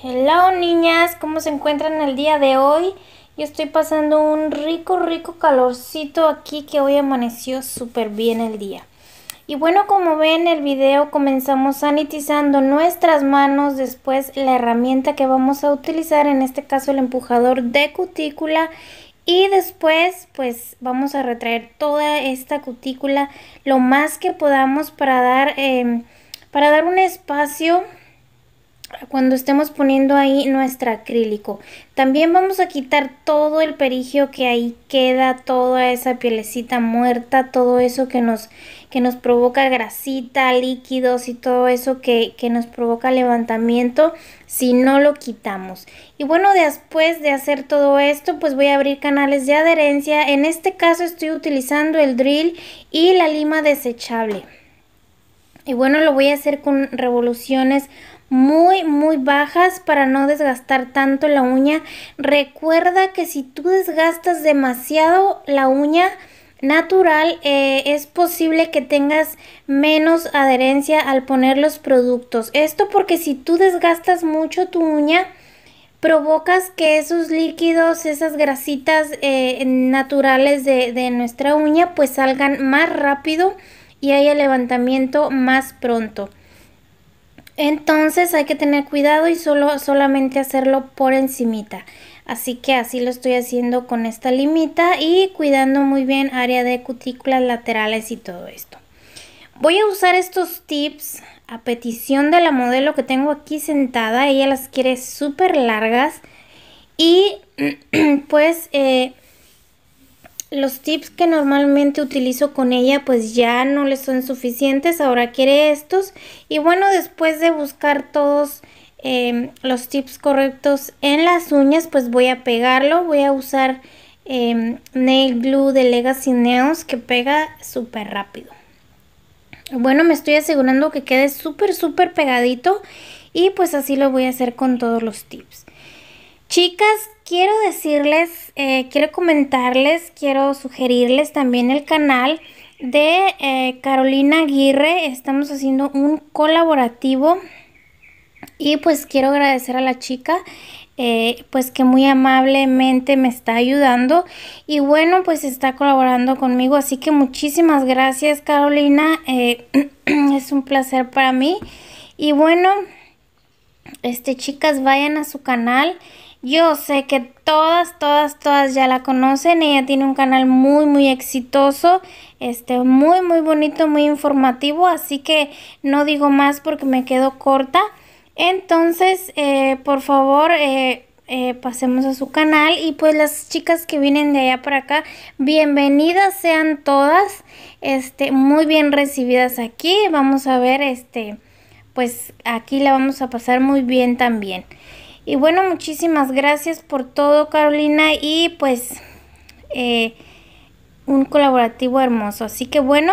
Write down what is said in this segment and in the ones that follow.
Hello niñas, ¿cómo se encuentran el día de hoy? Yo estoy pasando un rico, rico calorcito aquí que hoy amaneció súper bien el día. Y bueno, como ven en el video comenzamos sanitizando nuestras manos, después la herramienta que vamos a utilizar, en este caso el empujador de cutícula y después pues vamos a retraer toda esta cutícula lo más que podamos para dar, eh, para dar un espacio cuando estemos poniendo ahí nuestro acrílico. También vamos a quitar todo el perigio que ahí queda, toda esa pielecita muerta, todo eso que nos, que nos provoca grasita, líquidos y todo eso que, que nos provoca levantamiento si no lo quitamos. Y bueno, después de hacer todo esto, pues voy a abrir canales de adherencia. En este caso estoy utilizando el drill y la lima desechable. Y bueno, lo voy a hacer con revoluciones muy muy bajas para no desgastar tanto la uña. Recuerda que si tú desgastas demasiado la uña natural eh, es posible que tengas menos adherencia al poner los productos. Esto porque si tú desgastas mucho tu uña provocas que esos líquidos, esas grasitas eh, naturales de, de nuestra uña pues salgan más rápido y haya levantamiento más pronto. Entonces hay que tener cuidado y solo, solamente hacerlo por encimita. Así que así lo estoy haciendo con esta limita y cuidando muy bien área de cutículas laterales y todo esto. Voy a usar estos tips a petición de la modelo que tengo aquí sentada. Ella las quiere súper largas y pues... Eh, los tips que normalmente utilizo con ella pues ya no le son suficientes, ahora quiere estos. Y bueno, después de buscar todos em, los tips correctos en las uñas, pues voy a pegarlo, voy a usar em, Nail Glue de Legacy Nails que pega súper rápido. Bueno, me estoy asegurando que quede súper, súper pegadito y pues así lo voy a hacer con todos los tips. Chicas, quiero decirles, eh, quiero comentarles, quiero sugerirles también el canal de eh, Carolina Aguirre. Estamos haciendo un colaborativo y pues quiero agradecer a la chica. Eh, pues que muy amablemente me está ayudando y bueno pues está colaborando conmigo así que muchísimas gracias Carolina es un placer para mí y bueno este chicas vayan a su canal yo sé que todas, todas, todas ya la conocen. Ella tiene un canal muy, muy exitoso, este, muy, muy bonito, muy informativo. Así que no digo más porque me quedo corta. Entonces, eh, por favor, eh, eh, pasemos a su canal. Y pues las chicas que vienen de allá para acá, bienvenidas sean todas. Este, muy bien recibidas aquí. Vamos a ver, este, pues aquí la vamos a pasar muy bien también. Y bueno, muchísimas gracias por todo, Carolina, y pues eh, un colaborativo hermoso. Así que bueno,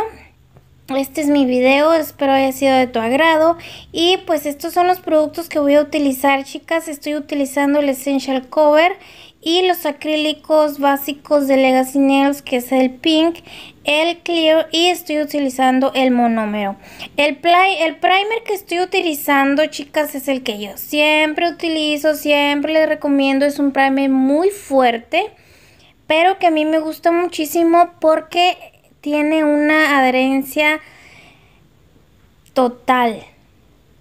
este es mi video, espero haya sido de tu agrado. Y pues estos son los productos que voy a utilizar, chicas. Estoy utilizando el Essential Cover y los acrílicos básicos de Legacy Nails que es el pink, el clear y estoy utilizando el monómero. El, el primer que estoy utilizando chicas es el que yo siempre utilizo, siempre les recomiendo, es un primer muy fuerte pero que a mí me gusta muchísimo porque tiene una adherencia total.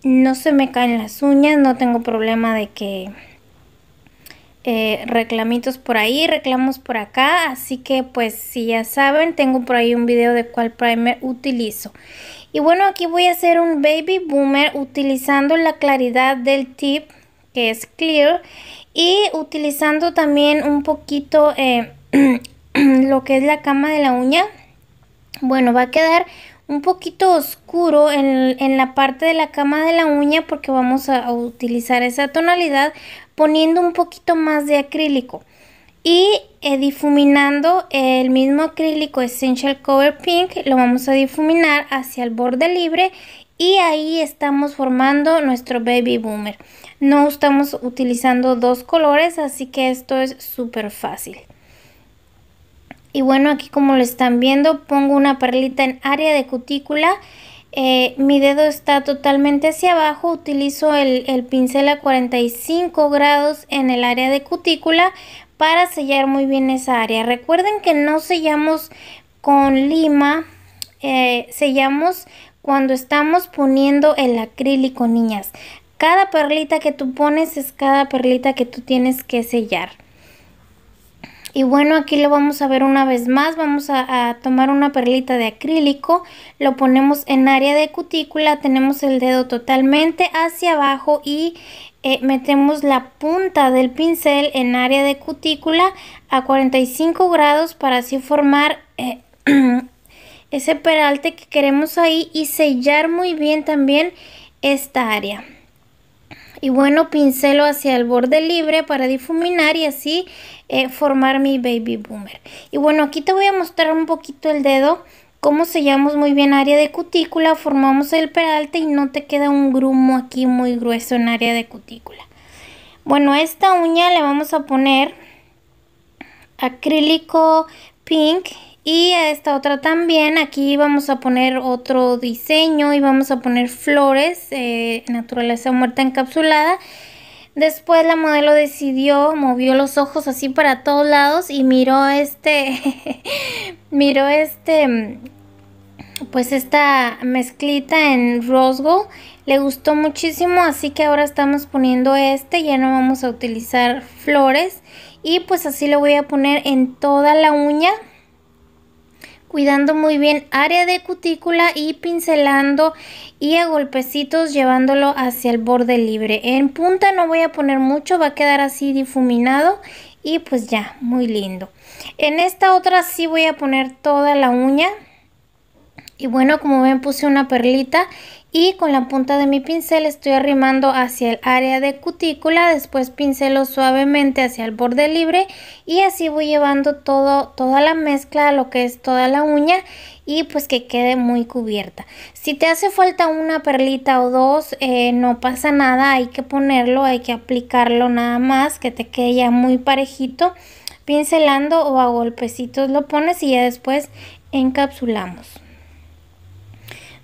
No se me caen las uñas, no tengo problema de que eh, reclamitos por ahí, reclamos por acá. Así que pues si ya saben, tengo por ahí un video de cuál primer utilizo. Y bueno, aquí voy a hacer un baby boomer utilizando la claridad del tip que es clear y utilizando también un poquito eh, lo que es la cama de la uña. Bueno, va a quedar un poquito oscuro en, la parte de la cama de la uña porque vamos a utilizar esa tonalidad poniendo un poquito más de acrílico y eh, difuminando el mismo acrílico Essential Cover Pink lo vamos a difuminar hacia el borde libre y ahí estamos formando nuestro baby boomer no estamos utilizando dos colores así que esto es súper fácil y bueno aquí como lo están viendo pongo una perlita en área de cutícula eh, mi dedo está totalmente hacia abajo, utilizo el, pincel a 45 grados en el área de cutícula para sellar muy bien esa área. Recuerden que no sellamos con lima, eh, sellamos cuando estamos poniendo el acrílico, niñas. Cada perlita que tú pones es cada perlita que tú tienes que sellar. Y bueno, aquí lo vamos a ver una vez más. Vamos a, tomar una perlita de acrílico. Lo ponemos en área de cutícula. Tenemos el dedo totalmente hacia abajo y eh, metemos la punta del pincel en área de cutícula a 45 grados para así formar... Eh, ese peralte que queremos ahí y sellar muy bien también esta área y bueno pincelo hacia el borde libre para difuminar y así eh, formar mi baby boomer y bueno aquí te voy a mostrar un poquito el dedo cómo sellamos muy bien área de cutícula formamos el peralte y no te queda un grumo aquí muy grueso en área de cutícula bueno esta uña le vamos a poner acrílico pink y a esta otra también aquí vamos a poner otro diseño y vamos a poner flores eh, naturaleza muerta encapsulada después la modelo decidió movió los ojos así para todos lados y miró este miró este pues esta mezclita en Rosgo le gustó muchísimo así que ahora estamos poniendo este ya no vamos a utilizar flores y pues así lo voy a poner en toda la uña cuidando muy bien área de cutícula y pincelando y a golpecitos llevándolo hacia el borde libre. En punta no voy a poner mucho, va a quedar así difuminado y pues ya, muy lindo. En esta otra sí voy a poner toda la uña. Y bueno, como ven puse una perlita y con la punta de mi pincel estoy arrimando hacia el área de cutícula, después pincelo suavemente hacia el borde libre y así voy llevando todo, toda la mezcla, lo que es toda la uña y pues que quede muy cubierta. Si te hace falta una perlita o dos, eh, no pasa nada, hay que ponerlo, hay que aplicarlo nada más, que te quede ya muy parejito, pincelando o a golpecitos lo pones y ya después encapsulamos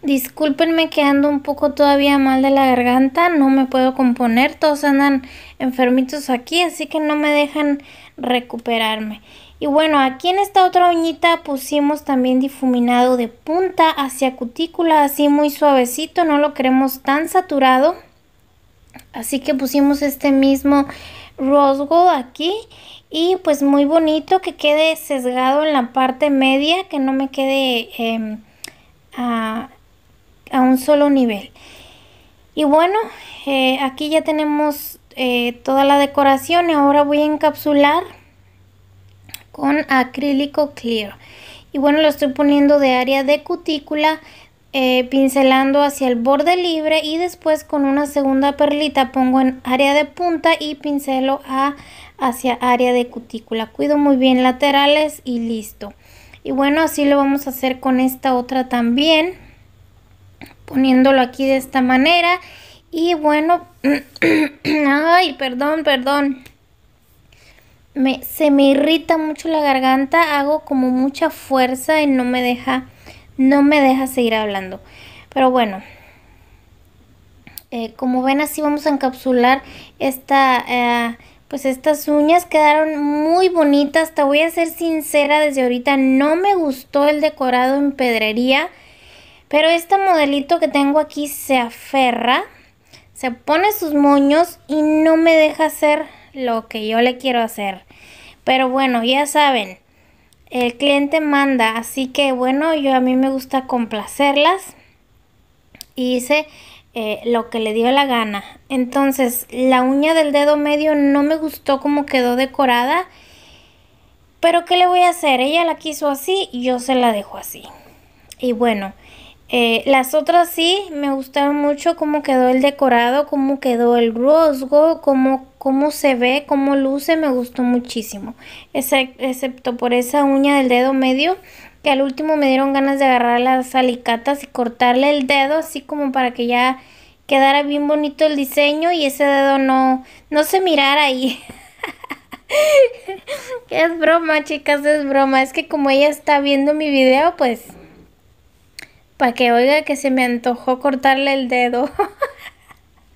disculpenme que ando un poco todavía mal de la garganta, no me puedo componer, todos andan enfermitos aquí, así que no me dejan recuperarme. Y bueno, aquí en esta otra uñita pusimos también difuminado de punta hacia cutícula, así muy suavecito, no lo queremos tan saturado. Así que pusimos este mismo rosgo aquí y pues muy bonito que quede sesgado en la parte media, que no me quede... Em, ah, a un solo nivel. Y bueno, eh, aquí ya tenemos eh, toda la decoración y ahora voy a encapsular con acrílico clear. Y bueno, lo estoy poniendo de área de cutícula, eh, pincelando hacia el borde libre y después con una segunda perlita pongo en área de punta y pincelo a, hacia área de cutícula. Cuido muy bien laterales y listo. Y bueno, así lo vamos a hacer con esta otra también poniéndolo aquí de esta manera. Y bueno, ay, perdón, perdón. Me, se me irrita mucho la garganta, hago como mucha fuerza y no me deja, no me deja seguir hablando. Pero bueno, eh, como ven así vamos a encapsular esta, eh, pues estas uñas quedaron muy bonitas. Te voy a ser sincera desde ahorita, no me gustó el decorado en pedrería. Pero este modelito que tengo aquí se aferra, se pone sus moños y no me deja hacer lo que yo le quiero hacer. Pero bueno, ya saben, el cliente manda, así que bueno, yo a mí me gusta complacerlas. Y hice eh, lo que le dio la gana. Entonces, la uña del dedo medio no me gustó como quedó decorada. Pero ¿qué le voy a hacer? Ella la quiso así, yo se la dejo así. Y bueno, eh, las otras sí me gustaron mucho cómo quedó el decorado, cómo quedó el rosgo, cómo, cómo se ve, cómo luce, me gustó muchísimo. Excepto por esa uña del dedo medio, que al último me dieron ganas de agarrar las alicatas y cortarle el dedo, así como para que ya quedara bien bonito el diseño y ese dedo no, no se mirara ahí. es broma, chicas, es broma. Es que como ella está viendo mi video, pues para que oiga que se me antojó cortarle el dedo.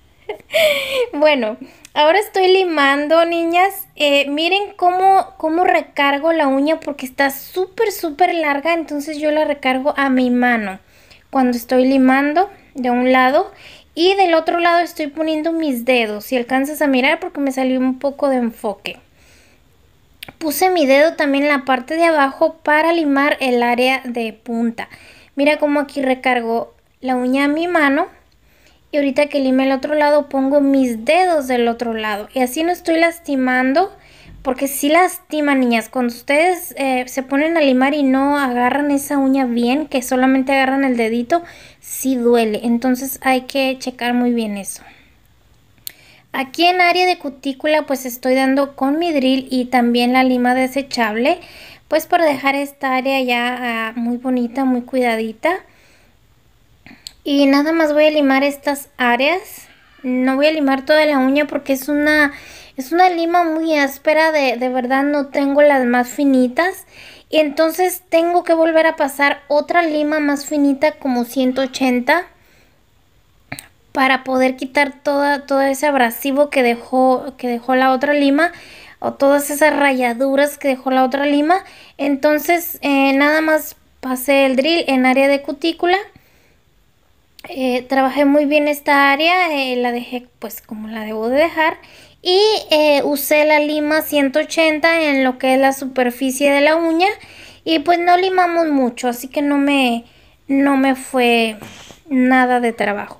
bueno, ahora estoy limando, niñas. Eh, miren cómo, cómo recargo la uña porque está súper, súper larga. Entonces yo la recargo a mi mano cuando estoy limando de un lado. Y del otro lado estoy poniendo mis dedos. Si alcanzas a mirar porque me salió un poco de enfoque. Puse mi dedo también en la parte de abajo para limar el área de punta. Mira cómo aquí recargo la uña a mi mano. Y ahorita que lime el otro lado, pongo mis dedos del otro lado. Y así no estoy lastimando. Porque si sí lastima, niñas. Cuando ustedes eh, se ponen a limar y no agarran esa uña bien, que solamente agarran el dedito, si duele. Entonces hay que checar muy bien eso. Aquí en área de cutícula pues estoy dando con mi drill y también la lima desechable pues por dejar esta área ya ah, muy bonita, muy cuidadita. Y nada más voy a limar estas áreas. No voy a limar toda la uña porque es una, es una lima muy áspera, de, verdad no tengo las más finitas. Y entonces tengo que volver a pasar otra lima más finita como 180 para poder quitar toda, todo ese abrasivo que dejó, que dejó la otra lima o todas esas rayaduras que dejó la otra lima. Entonces eh, nada más pasé el drill en área de cutícula. Eh, trabajé muy bien esta área, eh, la dejé pues como la debo de dejar y usé la lima 180 en lo que es la superficie de la uña y pues no limamos mucho, así que no me, no me fue nada de trabajo.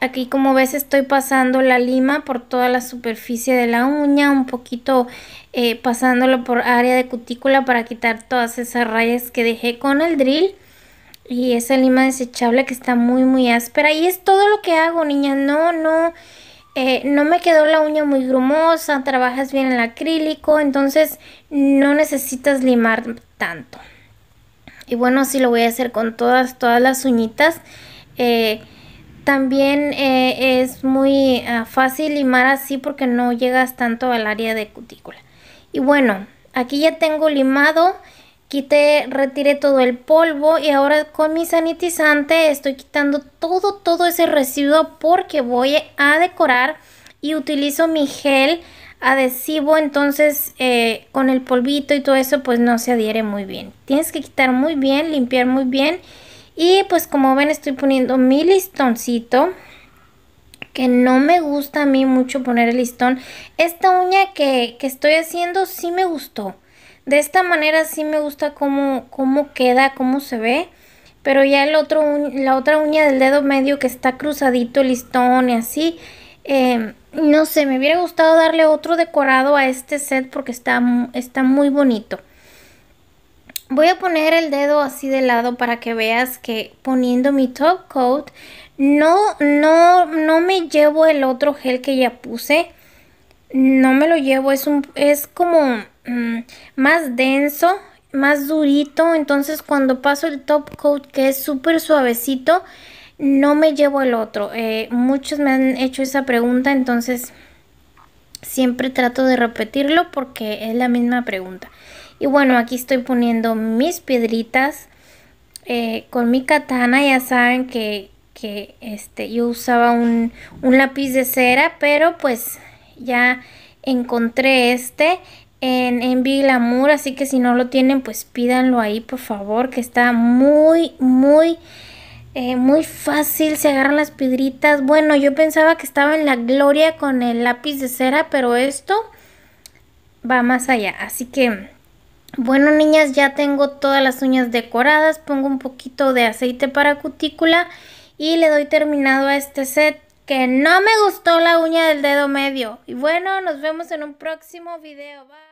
Aquí como ves estoy pasando la lima por toda la superficie de la uña, un poquito eh, pasándolo por área de cutícula para quitar todas esas rayas que dejé con el drill. Y esa lima desechable que está muy muy áspera. Y es todo lo que hago niña, no, no, eh, no me quedó la uña muy grumosa, trabajas bien el acrílico, entonces no necesitas limar tanto. Y bueno, así lo voy a hacer con todas, todas las uñitas. Eh, también eh, es muy ah, fácil limar así porque no llegas tanto al área de cutícula. Y bueno, aquí ya tengo limado, quité, retiré todo el polvo y ahora con mi sanitizante estoy quitando todo, todo ese residuo porque voy a decorar y utilizo mi gel adhesivo entonces eh, con el polvito y todo eso pues no se adhiere muy bien tienes que quitar muy bien limpiar muy bien y pues como ven estoy poniendo mi listoncito. Que no me gusta a mí mucho poner el listón. Esta uña que, estoy haciendo sí me gustó. De esta manera sí me gusta cómo, queda, cómo se ve. Pero ya el otro, la otra uña del dedo medio que está cruzadito, listón y así. Em, no sé, me hubiera gustado darle otro decorado a este set porque está, está muy bonito. Voy a poner el dedo así de lado para que veas que poniendo mi top coat no, no, no me llevo el otro gel que ya puse. No me lo llevo, es, un, es como mm, más denso, más durito. Entonces cuando paso el top coat que es súper suavecito, no me llevo el otro. Eh, muchos me han hecho esa pregunta, entonces siempre trato de repetirlo porque es la misma pregunta. Y bueno, aquí estoy poniendo mis piedritas eh, con mi katana. Ya saben que, este, yo usaba un, lápiz de cera, pero pues ya encontré este en, en Así que si no lo tienen, pues pídanlo ahí, por favor, que está muy, muy... Eh, muy fácil, se agarran las piedritas. Bueno, yo pensaba que estaba en la gloria con el lápiz de cera, pero esto va más allá. Así que bueno niñas, ya tengo todas las uñas decoradas, pongo un poquito de aceite para cutícula y le doy terminado a este set que no me gustó la uña del dedo medio. Y bueno, nos vemos en un próximo video. Bye.